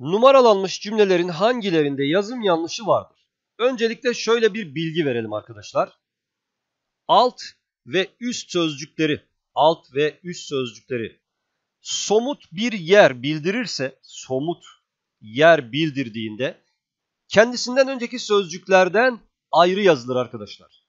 Numaralanmış cümlelerin hangilerinde yazım yanlışı vardır? Öncelikle şöyle bir bilgi verelim arkadaşlar. Alt ve üst sözcükleri, alt ve üst sözcükleri somut bir yer bildirirse, somut yer bildirdiğinde kendisinden önceki sözcüklerden ayrı yazılır arkadaşlar.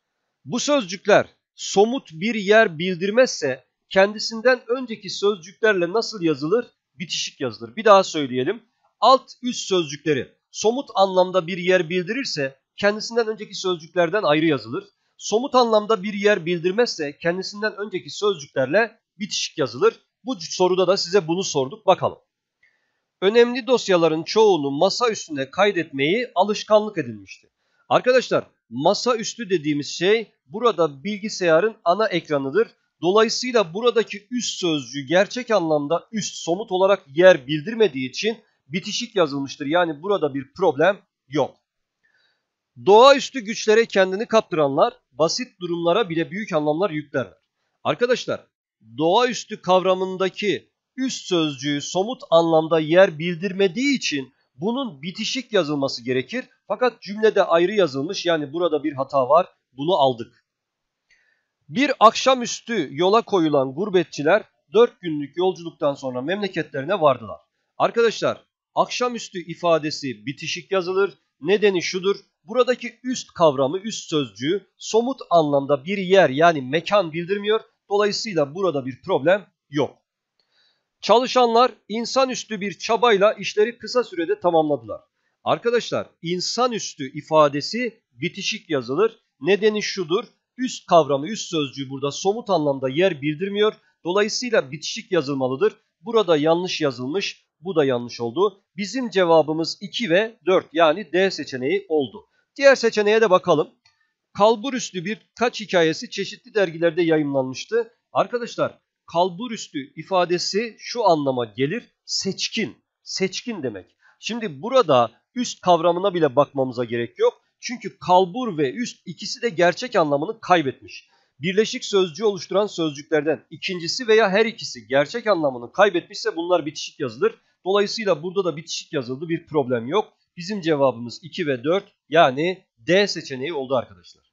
Bu sözcükler somut bir yer bildirmezse kendisinden önceki sözcüklerle nasıl yazılır? Bitişik yazılır. Bir daha söyleyelim alt üst sözcükleri somut anlamda bir yer bildirirse kendisinden önceki sözcüklerden ayrı yazılır. Somut anlamda bir yer bildirmezse kendisinden önceki sözcüklerle bitişik yazılır. Bu soruda da size bunu sorduk bakalım. Önemli dosyaların çoğunu masa üstünde kaydetmeyi alışkanlık edilmişti. Arkadaşlar masa üstü dediğimiz şey burada bilgisayarın ana ekranıdır. Dolayısıyla buradaki üst sözcüğü gerçek anlamda üst somut olarak yer bildirmediği için bitişik yazılmıştır. Yani burada bir problem yok. Doğaüstü güçlere kendini kaptıranlar basit durumlara bile büyük anlamlar yüklerler. Arkadaşlar doğaüstü kavramındaki üst sözcüğü somut anlamda yer bildirmediği için bunun bitişik yazılması gerekir. Fakat cümlede ayrı yazılmış yani burada bir hata var bunu aldık. Bir akşamüstü yola koyulan gurbetçiler 4 günlük yolculuktan sonra memleketlerine vardılar. Arkadaşlar Akşamüstü ifadesi bitişik yazılır. Nedeni şudur. Buradaki üst kavramı, üst sözcüğü somut anlamda bir yer yani mekan bildirmiyor. Dolayısıyla burada bir problem yok. Çalışanlar insanüstü bir çabayla işleri kısa sürede tamamladılar. Arkadaşlar insanüstü ifadesi bitişik yazılır. Nedeni şudur. Üst kavramı, üst sözcüğü burada somut anlamda yer bildirmiyor. Dolayısıyla bitişik yazılmalıdır. Burada yanlış yazılmış. Bu da yanlış oldu. Bizim cevabımız 2 ve 4 yani D seçeneği oldu. Diğer seçeneğe de bakalım. Kalbur üstü bir taç hikayesi çeşitli dergilerde yayınlanmıştı. Arkadaşlar kalbur üstü ifadesi şu anlama gelir. Seçkin. Seçkin demek. Şimdi burada üst kavramına bile bakmamıza gerek yok. Çünkü kalbur ve üst ikisi de gerçek anlamını kaybetmiş. Birleşik sözcüğü oluşturan sözcüklerden ikincisi veya her ikisi gerçek anlamını kaybetmişse bunlar bitişik yazılır. Dolayısıyla burada da bitişik yazıldı bir problem yok. Bizim cevabımız 2 ve 4 yani D seçeneği oldu arkadaşlar.